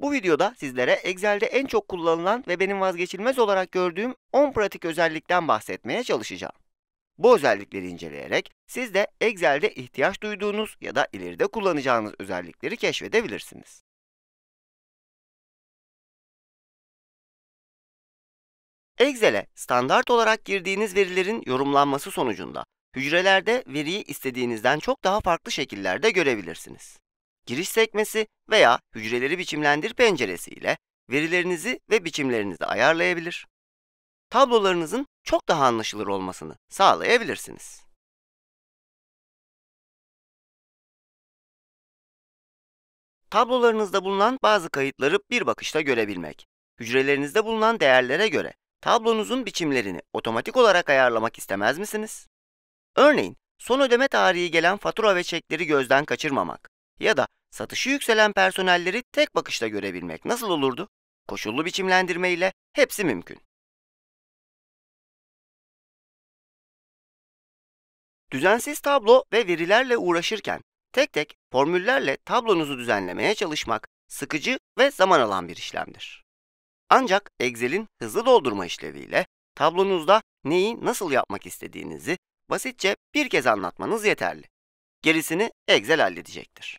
Bu videoda sizlere Excel'de en çok kullanılan ve benim vazgeçilmez olarak gördüğüm 10 pratik özellikten bahsetmeye çalışacağım. Bu özellikleri inceleyerek siz de Excel'de ihtiyaç duyduğunuz ya da ileride kullanacağınız özellikleri keşfedebilirsiniz. Excel'e standart olarak girdiğiniz verilerin yorumlanması sonucunda hücrelerde veriyi istediğinizden çok daha farklı şekillerde görebilirsiniz giriş sekmesi veya hücreleri biçimlendir penceresiyle verilerinizi ve biçimlerinizi ayarlayabilir. Tablolarınızın çok daha anlaşılır olmasını sağlayabilirsiniz. Tablolarınızda bulunan bazı kayıtları bir bakışta görebilmek, hücrelerinizde bulunan değerlere göre tablonuzun biçimlerini otomatik olarak ayarlamak istemez misiniz? Örneğin, son ödeme tarihi gelen fatura ve çekleri gözden kaçırmamak ya da satışı yükselen personelleri tek bakışta görebilmek nasıl olurdu? Koşullu biçimlendirme ile hepsi mümkün. Düzensiz tablo ve verilerle uğraşırken tek tek formüllerle tablonuzu düzenlemeye çalışmak sıkıcı ve zaman alan bir işlemdir. Ancak Excel'in hızlı doldurma işleviyle tablonuzda neyi nasıl yapmak istediğinizi basitçe bir kez anlatmanız yeterli. Gerisini Excel halledecektir.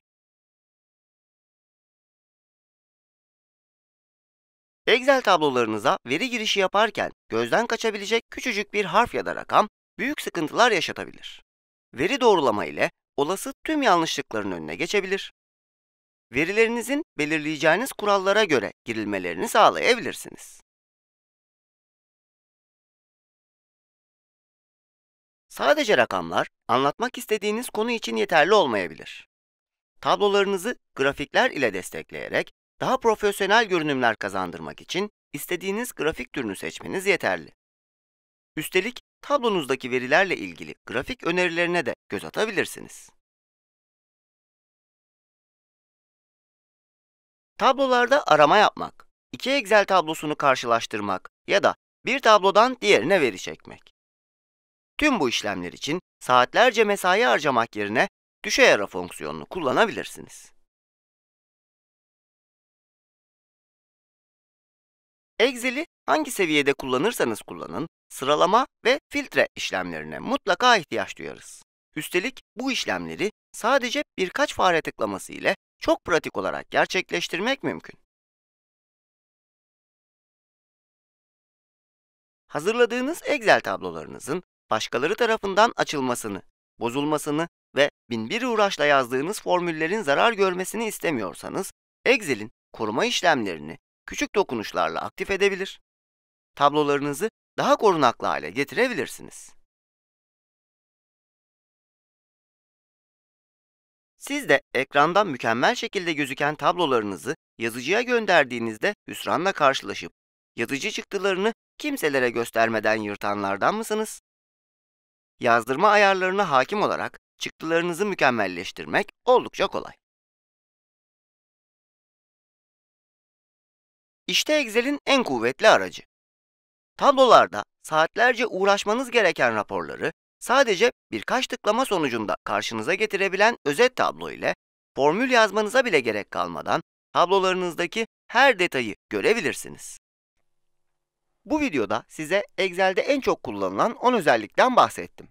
Excel tablolarınıza veri girişi yaparken gözden kaçabilecek küçücük bir harf ya da rakam büyük sıkıntılar yaşatabilir. Veri doğrulama ile olası tüm yanlışlıkların önüne geçebilir. Verilerinizin belirleyeceğiniz kurallara göre girilmelerini sağlayabilirsiniz. Sadece rakamlar anlatmak istediğiniz konu için yeterli olmayabilir. Tablolarınızı grafikler ile destekleyerek daha profesyonel görünümler kazandırmak için istediğiniz grafik türünü seçmeniz yeterli. Üstelik tablonuzdaki verilerle ilgili grafik önerilerine de göz atabilirsiniz. Tablolarda arama yapmak, iki Excel tablosunu karşılaştırmak ya da bir tablodan diğerine veri çekmek. Tüm bu işlemler için saatlerce mesai harcamak yerine düşe yara fonksiyonunu kullanabilirsiniz. Excel'i hangi seviyede kullanırsanız kullanın, sıralama ve filtre işlemlerine mutlaka ihtiyaç duyarız. Üstelik bu işlemleri sadece birkaç fare tıklaması ile çok pratik olarak gerçekleştirmek mümkün. Hazırladığınız Excel tablolarınızın başkaları tarafından açılmasını, bozulmasını ve binbir uğraşla yazdığınız formüllerin zarar görmesini istemiyorsanız, Excel'in koruma işlemlerini küçük dokunuşlarla aktif edebilir. Tablolarınızı daha korunaklı hale getirebilirsiniz. Siz de ekrandan mükemmel şekilde gözüken tablolarınızı yazıcıya gönderdiğinizde hüsranla karşılaşıp yazıcı çıktılarını kimselere göstermeden yırtanlardan mısınız? Yazdırma ayarlarına hakim olarak çıktılarınızı mükemmelleştirmek oldukça kolay. İşte Excel'in en kuvvetli aracı. Tablolarda saatlerce uğraşmanız gereken raporları sadece birkaç tıklama sonucunda karşınıza getirebilen özet tablo ile formül yazmanıza bile gerek kalmadan tablolarınızdaki her detayı görebilirsiniz. Bu videoda size Excel'de en çok kullanılan 10 özellikten bahsettim.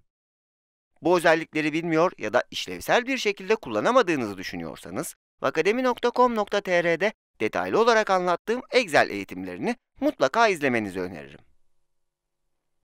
Bu özellikleri bilmiyor ya da işlevsel bir şekilde kullanamadığınızı düşünüyorsanız, vakademi.com.tr'de Detaylı olarak anlattığım Excel eğitimlerini mutlaka izlemenizi öneririm.